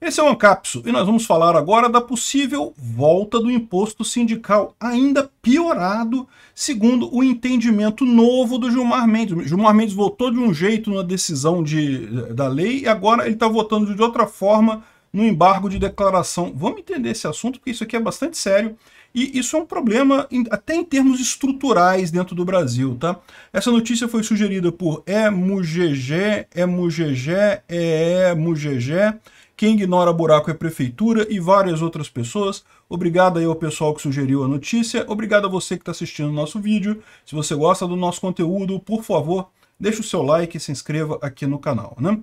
Esse é o Ancapso e nós vamos falar agora da possível volta do imposto sindical, ainda piorado, segundo o entendimento novo do Gilmar Mendes. Gilmar Mendes votou de um jeito na decisão de, da lei e agora ele está votando de outra forma no embargo de declaração. Vamos entender esse assunto, porque isso aqui é bastante sério e isso é um problema até em termos estruturais dentro do Brasil, tá? Essa notícia foi sugerida por EMUGG, EMUGG, EEMUGG, quem ignora buraco é prefeitura e várias outras pessoas. Obrigado aí ao pessoal que sugeriu a notícia. Obrigado a você que está assistindo o nosso vídeo. Se você gosta do nosso conteúdo, por favor, deixe o seu like e se inscreva aqui no canal. Né?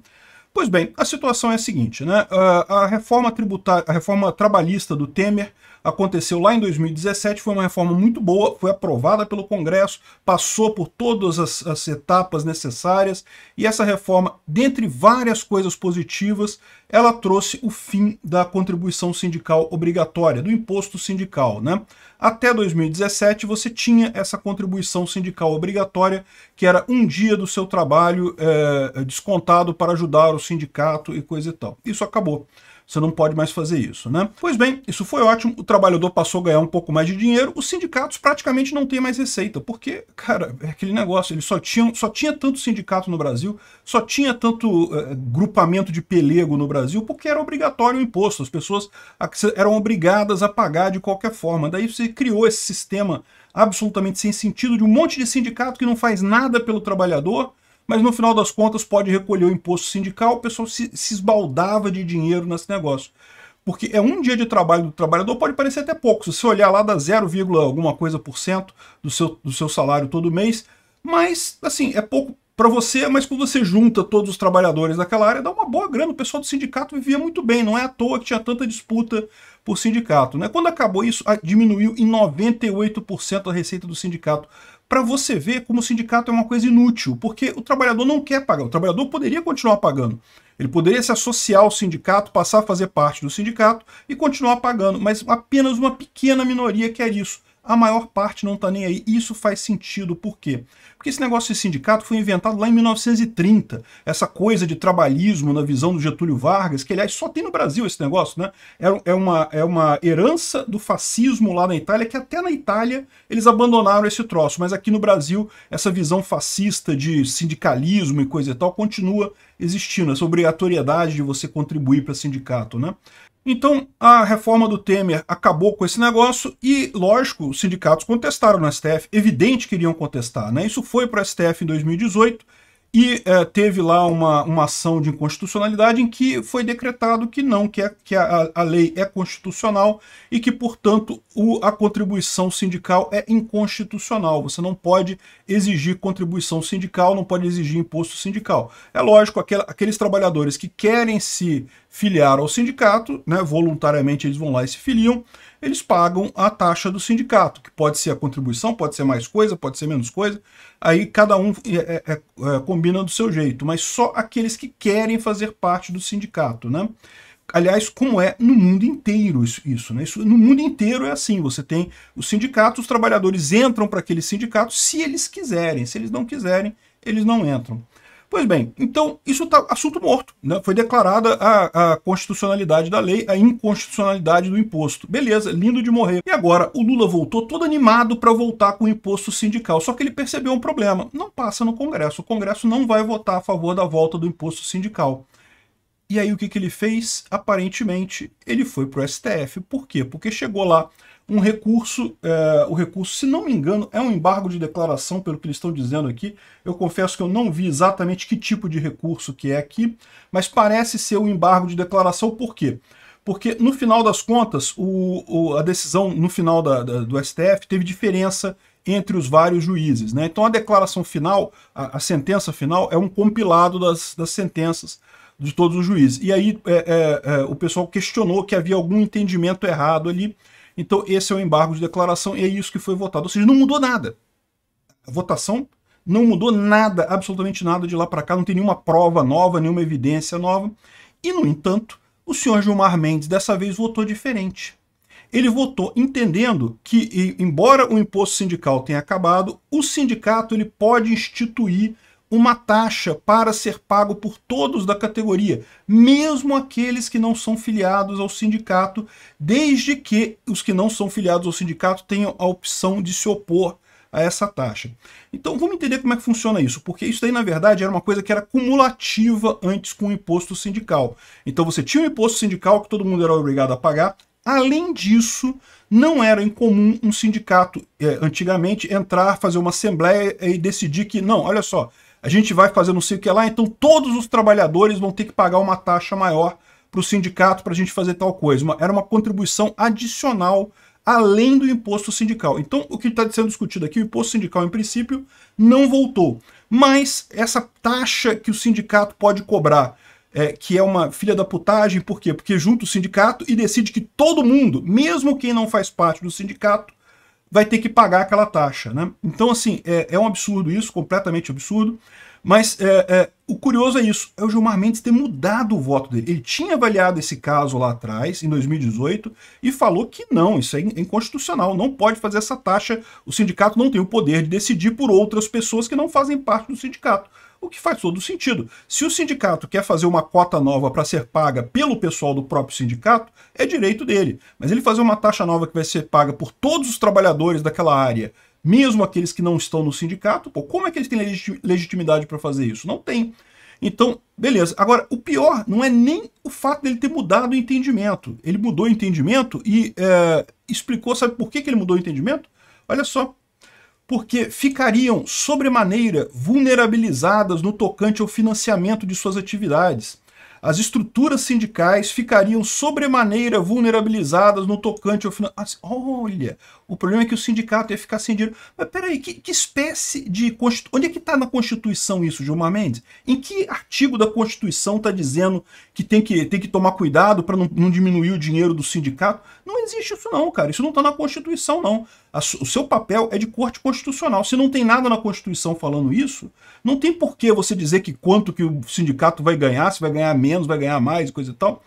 Pois bem, a situação é a seguinte, né? Ah, a reforma tributária, a reforma trabalhista do Temer aconteceu lá em 2017, foi uma reforma muito boa, foi aprovada pelo Congresso, passou por todas as, as etapas necessárias, e essa reforma, dentre várias coisas positivas, ela trouxe o fim da contribuição sindical obrigatória, do imposto sindical. Né? Até 2017 você tinha essa contribuição sindical obrigatória, que era um dia do seu trabalho é, descontado para ajudar o sindicato e coisa e tal. Isso acabou. Você não pode mais fazer isso, né? Pois bem, isso foi ótimo. O trabalhador passou a ganhar um pouco mais de dinheiro. Os sindicatos praticamente não têm mais receita, porque, cara, é aquele negócio. Eles só tinham, só tinha tanto sindicato no Brasil, só tinha tanto eh, grupamento de pelego no Brasil, porque era obrigatório o imposto. As pessoas eram obrigadas a pagar de qualquer forma. Daí você criou esse sistema absolutamente sem sentido de um monte de sindicato que não faz nada pelo trabalhador mas no final das contas pode recolher o imposto sindical, o pessoal se, se esbaldava de dinheiro nesse negócio. Porque é um dia de trabalho do trabalhador, pode parecer até pouco. Se você olhar lá, dá 0, alguma coisa por cento do seu, do seu salário todo mês. Mas, assim, é pouco para você, mas quando você junta todos os trabalhadores daquela área, dá uma boa grana. O pessoal do sindicato vivia muito bem, não é à toa que tinha tanta disputa por sindicato. Né? Quando acabou isso, diminuiu em 98% a receita do sindicato para você ver como o sindicato é uma coisa inútil, porque o trabalhador não quer pagar, o trabalhador poderia continuar pagando. Ele poderia se associar ao sindicato, passar a fazer parte do sindicato e continuar pagando, mas apenas uma pequena minoria quer isso a maior parte não está nem aí. Isso faz sentido, por quê? Porque esse negócio de sindicato foi inventado lá em 1930. Essa coisa de trabalhismo na visão do Getúlio Vargas, que aliás só tem no Brasil esse negócio, né? É, é, uma, é uma herança do fascismo lá na Itália, que até na Itália eles abandonaram esse troço. Mas aqui no Brasil, essa visão fascista de sindicalismo e coisa e tal continua existindo, essa obrigatoriedade de você contribuir para sindicato, né? Então a reforma do Temer acabou com esse negócio e, lógico, os sindicatos contestaram no STF, evidente que iriam contestar. Né? Isso foi para o STF em 2018 e é, teve lá uma, uma ação de inconstitucionalidade em que foi decretado que não, que, é, que a, a lei é constitucional e que, portanto, o, a contribuição sindical é inconstitucional. Você não pode exigir contribuição sindical, não pode exigir imposto sindical. É lógico, aquel, aqueles trabalhadores que querem se filiar ao sindicato, né, voluntariamente eles vão lá e se filiam, eles pagam a taxa do sindicato, que pode ser a contribuição, pode ser mais coisa, pode ser menos coisa, aí cada um é, é, é, é, combina do seu jeito, mas só aqueles que querem fazer parte do sindicato, né? Aliás, como é no mundo inteiro isso, isso, né? Isso, no mundo inteiro é assim, você tem os sindicatos, os trabalhadores entram para aquele sindicato se eles quiserem, se eles não quiserem, eles não entram. Pois bem, então isso está assunto morto. Né? Foi declarada a, a constitucionalidade da lei, a inconstitucionalidade do imposto. Beleza, lindo de morrer. E agora o Lula voltou todo animado para voltar com o imposto sindical. Só que ele percebeu um problema. Não passa no Congresso. O Congresso não vai votar a favor da volta do imposto sindical. E aí o que, que ele fez? Aparentemente, ele foi para o STF. Por quê? Porque chegou lá um recurso, é, o recurso, se não me engano, é um embargo de declaração, pelo que eles estão dizendo aqui. Eu confesso que eu não vi exatamente que tipo de recurso que é aqui, mas parece ser um embargo de declaração, por quê? Porque, no final das contas, o, o, a decisão no final da, da, do STF teve diferença entre os vários juízes. Né? Então a declaração final, a, a sentença final, é um compilado das, das sentenças de todos os juízes. E aí é, é, é, o pessoal questionou que havia algum entendimento errado ali, então, esse é o embargo de declaração e é isso que foi votado. Ou seja, não mudou nada. A votação não mudou nada, absolutamente nada de lá para cá, não tem nenhuma prova nova, nenhuma evidência nova. E, no entanto, o senhor Gilmar Mendes dessa vez votou diferente. Ele votou entendendo que, embora o imposto sindical tenha acabado, o sindicato ele pode instituir uma taxa para ser pago por todos da categoria, mesmo aqueles que não são filiados ao sindicato, desde que os que não são filiados ao sindicato tenham a opção de se opor a essa taxa. Então vamos entender como é que funciona isso, porque isso daí na verdade era uma coisa que era cumulativa antes com o imposto sindical. Então você tinha o um imposto sindical que todo mundo era obrigado a pagar, além disso, não era incomum um sindicato eh, antigamente entrar, fazer uma assembleia e decidir que não, olha só, a gente vai fazer não sei o que lá, então todos os trabalhadores vão ter que pagar uma taxa maior para o sindicato para a gente fazer tal coisa. Uma, era uma contribuição adicional além do imposto sindical. Então, o que está sendo discutido aqui, o imposto sindical, em princípio, não voltou. Mas essa taxa que o sindicato pode cobrar, é, que é uma filha da putagem, por quê? Porque junta o sindicato e decide que todo mundo, mesmo quem não faz parte do sindicato, vai ter que pagar aquela taxa. Né? Então, assim, é, é um absurdo isso, completamente absurdo. Mas é, é, o curioso é isso, é o Gilmar Mendes ter mudado o voto dele. Ele tinha avaliado esse caso lá atrás, em 2018, e falou que não, isso é, é inconstitucional, não pode fazer essa taxa, o sindicato não tem o poder de decidir por outras pessoas que não fazem parte do sindicato. O que faz todo sentido. Se o sindicato quer fazer uma cota nova para ser paga pelo pessoal do próprio sindicato, é direito dele. Mas ele fazer uma taxa nova que vai ser paga por todos os trabalhadores daquela área mesmo aqueles que não estão no sindicato, pô, como é que eles têm legitimidade para fazer isso? Não tem. Então, beleza. Agora, o pior não é nem o fato dele ter mudado o entendimento. Ele mudou o entendimento e é, explicou, sabe por que, que ele mudou o entendimento? Olha só. Porque ficariam sobremaneira vulnerabilizadas no tocante ao financiamento de suas atividades. As estruturas sindicais ficariam sobremaneira vulnerabilizadas no tocante ao final. Ah, olha, o problema é que o sindicato ia ficar sem dinheiro. Mas peraí, que, que espécie de. Onde é que está na Constituição isso, Gilmar Mendes? Em que artigo da Constituição está dizendo que tem, que tem que tomar cuidado para não, não, diminuir o dinheiro do sindicato? Não existe isso, não, cara. Isso não está na Constituição, não. A, o seu papel é de corte constitucional. Se não tem nada na Constituição falando isso, não tem por que você dizer que quanto que o sindicato vai ganhar, se vai ganhar menos menos, vai ganhar mais, coisa e tal.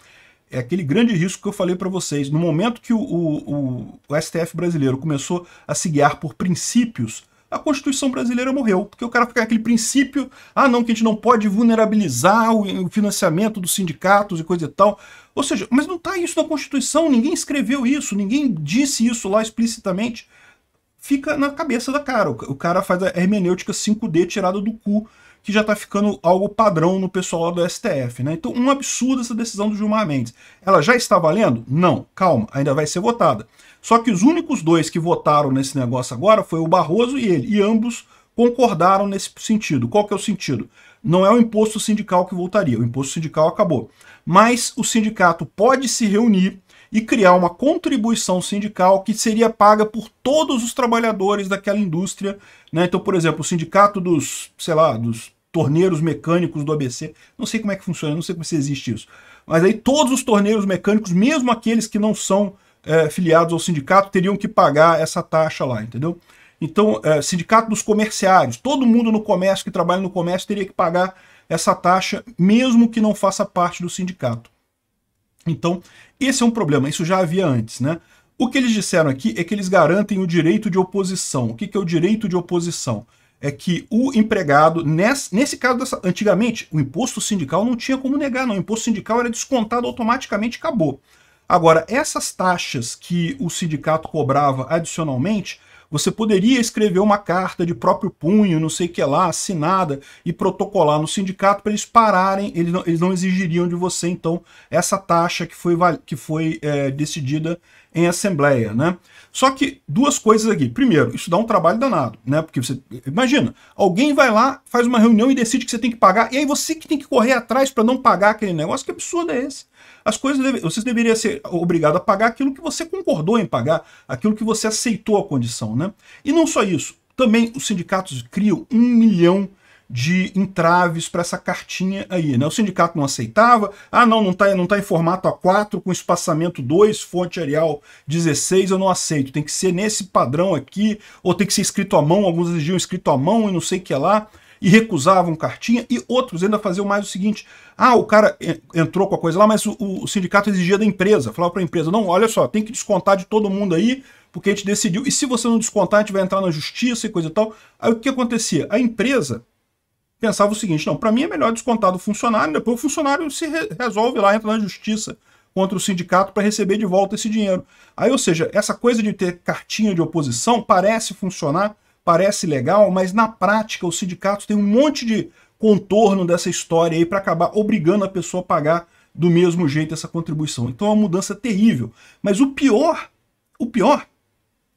É aquele grande risco que eu falei para vocês. No momento que o, o, o STF brasileiro começou a se guiar por princípios, a Constituição brasileira morreu, porque o cara fica aquele princípio, ah não, que a gente não pode vulnerabilizar o financiamento dos sindicatos e coisa e tal. Ou seja, mas não tá isso na Constituição, ninguém escreveu isso, ninguém disse isso lá explicitamente. Fica na cabeça da cara, o cara faz a hermenêutica 5D tirada do cu que já está ficando algo padrão no pessoal do STF. Né? Então, um absurdo essa decisão do Gilmar Mendes. Ela já está valendo? Não, calma, ainda vai ser votada. Só que os únicos dois que votaram nesse negócio agora foi o Barroso e ele, e ambos concordaram nesse sentido. Qual que é o sentido? Não é o imposto sindical que voltaria, o imposto sindical acabou. Mas o sindicato pode se reunir e criar uma contribuição sindical que seria paga por todos os trabalhadores daquela indústria. Né? Então, por exemplo, o sindicato dos, sei lá, dos torneiros mecânicos do ABC. Não sei como é que funciona, não sei como se existe isso. Mas aí todos os torneiros mecânicos, mesmo aqueles que não são é, filiados ao sindicato, teriam que pagar essa taxa lá, entendeu? Então, é, sindicato dos comerciários, todo mundo no comércio que trabalha no comércio teria que pagar essa taxa, mesmo que não faça parte do sindicato. Então, esse é um problema, isso já havia antes, né? O que eles disseram aqui é que eles garantem o direito de oposição. O que, é o direito de oposição? É que o empregado, nesse, nesse caso, dessa, antigamente, o imposto sindical não tinha como negar, não. O imposto sindical era descontado automaticamente acabou. Agora, essas taxas que o sindicato cobrava adicionalmente, você poderia escrever uma carta de próprio punho, não sei o que lá, assinada e protocolar no sindicato para eles pararem, eles não, eles não, exigiriam de você, então, essa taxa que foi, que foi é, decidida em assembleia, né? Só que duas coisas aqui. Primeiro, isso dá um trabalho danado, né? Porque você imagina, alguém vai lá, faz uma reunião e decide que você tem que pagar, e aí você que tem que correr atrás para não pagar aquele negócio. Que absurdo é esse? as coisas deve, você deveria ser obrigado a pagar aquilo que você concordou em pagar, aquilo que você aceitou a condição. Né? E não só isso, também os sindicatos criam um milhão de entraves para essa cartinha aí. Né? O sindicato não aceitava, ah não, não está não tá em formato A4 com espaçamento 2, fonte Arial 16, eu não aceito, tem que ser nesse padrão aqui, ou tem que ser escrito à mão, alguns exigiam escrito à mão e não sei o que é lá e recusavam cartinha, e outros ainda faziam mais o seguinte: ah, o cara entrou com a coisa lá, mas o, o sindicato exigia da empresa, falava para a empresa: não, olha só, tem que descontar de todo mundo aí, porque a gente decidiu, e se você não descontar, a gente vai entrar na justiça e coisa e tal. Aí o que acontecia? A empresa pensava o seguinte: não, para mim é melhor descontar do funcionário, depois o funcionário se re resolve lá, entra na justiça contra o sindicato para receber de volta esse dinheiro. Aí, ou seja, essa coisa de ter cartinha de oposição parece funcionar parece legal, mas na prática os sindicatos têm um monte de contorno dessa história aí para acabar obrigando a pessoa a pagar do mesmo jeito essa contribuição. Então é uma mudança terrível. Mas o pior, o pior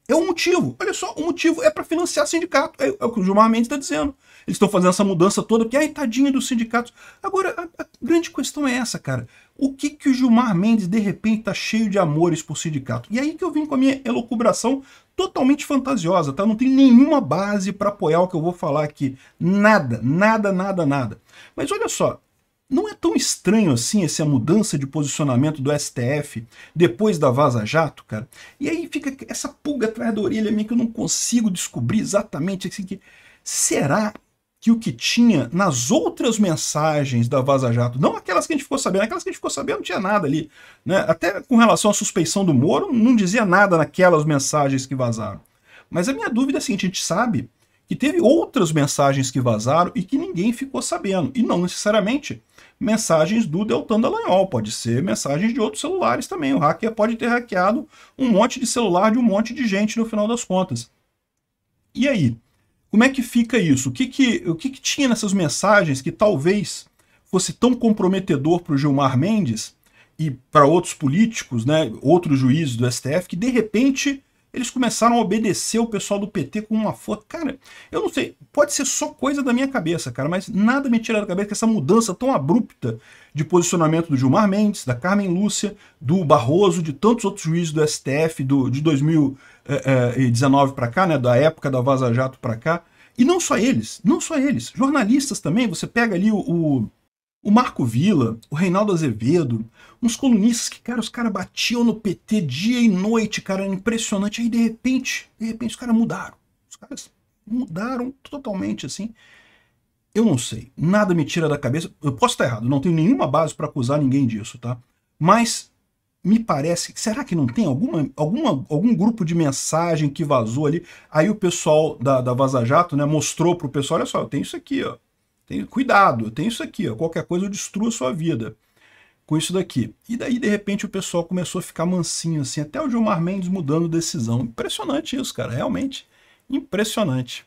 é o motivo. Olha só, o motivo é para financiar sindicato. É, é, o que o Gilmar Mendes está dizendo. Eles estão fazendo essa mudança toda, porque, ai, tadinho dos sindicatos. Agora, a, a, grande questão é essa, cara. O que que o Gilmar Mendes, de repente, está cheio de amores por sindicato? E aí que eu vim com a minha elucubração totalmente fantasiosa, tá? Não tem nenhuma base para apoiar o que eu vou falar aqui. Nada, nada, nada, nada. Mas olha só, não é tão estranho assim essa mudança de posicionamento do STF depois da Vaza Jato, cara? E aí fica essa pulga atrás da orelha minha que eu não consigo descobrir exatamente assim que será que o que tinha nas outras mensagens da Vaza Jato, não aquelas que a gente ficou sabendo, aquelas que a gente ficou sabendo não tinha nada ali. Né? Até com relação à suspeição do Moro, não dizia nada naquelas mensagens que vazaram. Mas a minha dúvida é a seguinte, a gente sabe que teve outras mensagens que vazaram e que ninguém ficou sabendo, e não necessariamente mensagens do Deltan Dallagnol, pode ser mensagens de outros celulares também. O hacker pode ter hackeado um monte de celular de um monte de gente no final das contas. E aí? Como é que fica isso? O que, que, o que, que tinha nessas mensagens que talvez fosse tão comprometedor para o Gilmar Mendes e para outros políticos, né, outros juízes do STF, que de repente eles começaram a obedecer o pessoal do PT com uma força. Cara, eu não sei, pode ser só coisa da minha cabeça, cara, mas nada me tira da cabeça que essa mudança tão abrupta de posicionamento do Gilmar Mendes, da Carmen Lúcia, do Barroso, de tantos outros juízes do STF do, de 2000, 19 é, é, para cá, né, da época da Vaza Jato para cá. E não só eles, não só eles, jornalistas também. Você pega ali o, o, Marco Vila, o Reinaldo Azevedo, uns colunistas que, cara, os caras batiam no PT dia e noite, cara, impressionante. Aí, de repente, de repente, os caras mudaram. Os caras mudaram totalmente, assim. Eu não sei, nada me tira da cabeça. Eu posso estar errado, não tenho nenhuma base para acusar ninguém disso, tá? Mas me parece, será que não tem alguma, alguma, algum grupo de mensagem que vazou ali? Aí o pessoal da, da Vaza Jato né, mostrou para o pessoal, olha só, eu tenho isso aqui, ó. Tem, cuidado, eu tenho isso aqui, ó. qualquer coisa eu destruo a sua vida com isso daqui. E daí, de repente, o pessoal começou a ficar mansinho, assim, até o Gilmar Mendes mudando decisão. Impressionante isso, cara, realmente impressionante.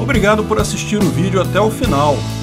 Obrigado por assistir o vídeo até o final.